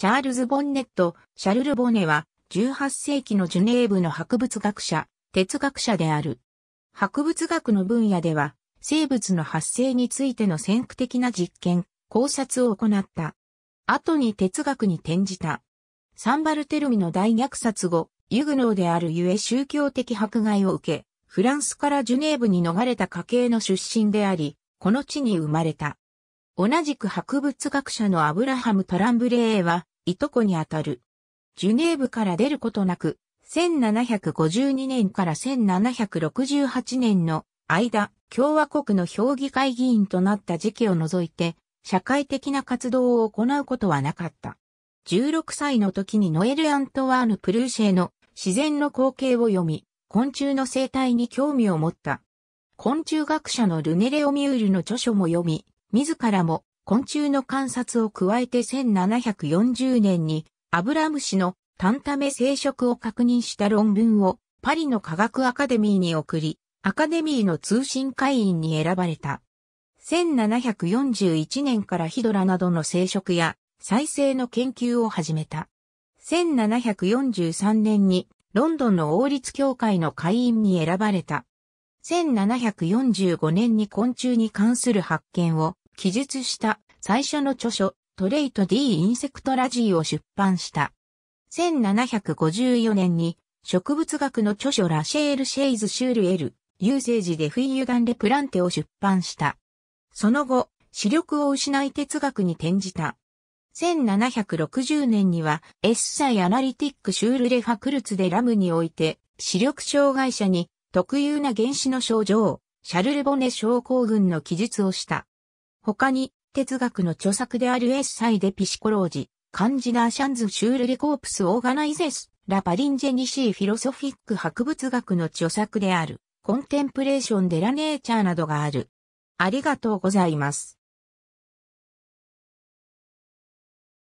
チャールズ・ボンネット、シャルル・ボネは、18世紀のジュネーブの博物学者、哲学者である。博物学の分野では、生物の発生についての先駆的な実験、考察を行った。後に哲学に転じた。サンバルテルミの大虐殺後、ユグノーであるゆえ宗教的迫害を受け、フランスからジュネーブに逃れた家系の出身であり、この地に生まれた。同じく博物学者のアブラハム・トランブレーは、いとこにあたる。ジュネーブから出ることなく、1752年から1768年の間、共和国の評議会議員となった時期を除いて、社会的な活動を行うことはなかった。16歳の時にノエル・アントワーヌ・プルーシェの自然の光景を読み、昆虫の生態に興味を持った。昆虫学者のルネ・レオミュールの著書も読み、自らも昆虫の観察を加えて1740年にアブラムシの単タメ生殖を確認した論文をパリの科学アカデミーに送り、アカデミーの通信会員に選ばれた。1741年からヒドラなどの生殖や再生の研究を始めた。1743年にロンドンの王立協会の会員に選ばれた。1745年に昆虫に関する発見を記述した最初の著書、トレイト D インセクトラジーを出版した。1754年に植物学の著書ラシェール・シェイズ・シュール・エル、ユーセージでフィーユダン・レ・プランテを出版した。その後、視力を失い哲学に転じた。1760年には、エッサイ・アナリティック・シュール・レ・ファクルツでラムにおいて、視力障害者に特有な原子の症状、シャルルボネ症候群の記述をした。他に、哲学の著作であるエッサイデピシコロージ、カンジナーシャンズシュールレコープスオーガナイゼス、ラパリンジェニシーフィロソフィック博物学の著作である、コンテンプレーションデラネーチャーなどがある。ありがとうございます。